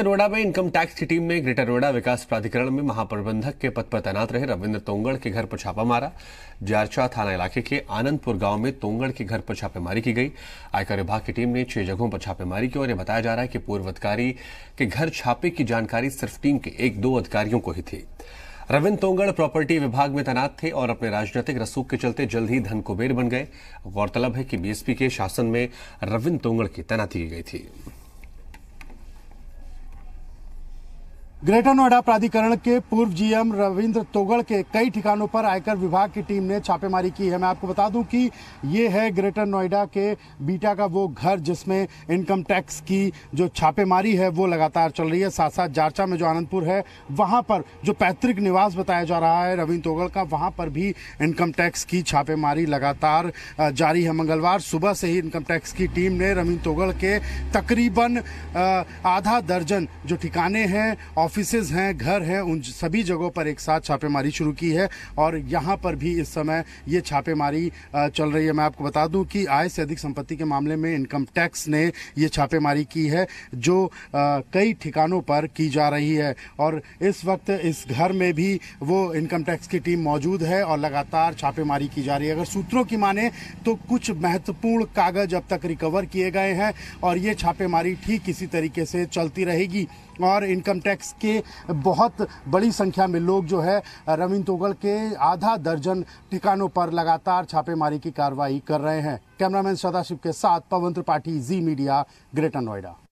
अरोड़ा में income tax की team ने ग्रेटर नोएडा विकास प्राधिकरण में महाप्रबंधक के पद पर तैनात रहे रविंद्र तोंगड़ के घर पर छापा मारा जारचा थाना इलाके के आनंदपुर गांव में तोंगड़ के घर पर छापेमारी की गई आयकर विभाग की टीम ने छह जगहों पर छापेमारी की और यह बताया जा रहा है कि पूर्व अधिकारी के घर छापे की जानकारी सिर्फ टीम के एक दो अधिकारियों को ही थी रविंद्र तोंगड़ प्रॉपर्टी विभाग में तैनात थे और अपने राजनीतिक रसूख के चलते जल्द ही धन कुबेर बन गए गौरतलब है कि बीएसपी के शासन में रविंद्र तोंगड़ की तैनाती की गई थी ग्रेटर नोएडा प्राधिकरण के पूर्व जीएम रविंद्र तोगड़ के कई ठिकानों पर आयकर विभाग की टीम ने छापेमारी की है मैं आपको बता दूं कि ये है ग्रेटर नोएडा के बीटा का वो घर जिसमें इनकम टैक्स की जो छापेमारी है वो लगातार चल रही है साथ साथ जारचा में जो आनंदपुर है वहाँ पर जो पैतृक निवास बताया जा रहा है रविंद्र तोगड़ का वहाँ पर भी इनकम टैक्स की छापेमारी लगातार जारी है मंगलवार सुबह से ही इनकम टैक्स की टीम ने रविंद्र तोगड़ के तकरीबन आधा दर्जन जो ठिकाने हैं ऑफिसेज हैं घर हैं उन सभी जगहों पर एक साथ छापेमारी शुरू की है और यहाँ पर भी इस समय ये छापेमारी चल रही है मैं आपको बता दूं कि आय से अधिक संपत्ति के मामले में इनकम टैक्स ने ये छापेमारी की है जो कई ठिकानों पर की जा रही है और इस वक्त इस घर में भी वो इनकम टैक्स की टीम मौजूद है और लगातार छापेमारी की जा रही है अगर सूत्रों की माने तो कुछ महत्वपूर्ण कागज अब तक रिकवर किए गए हैं और ये छापेमारी ठीक इसी तरीके से चलती रहेगी और इनकम टैक्स के बहुत बड़ी संख्या में लोग जो है रविंद तोगल के आधा दर्जन ठिकानों पर लगातार छापेमारी की कार्रवाई कर रहे हैं कैमरामैन सदाशिव के साथ पवन त्रिपाठी जी मीडिया ग्रेटर नोएडा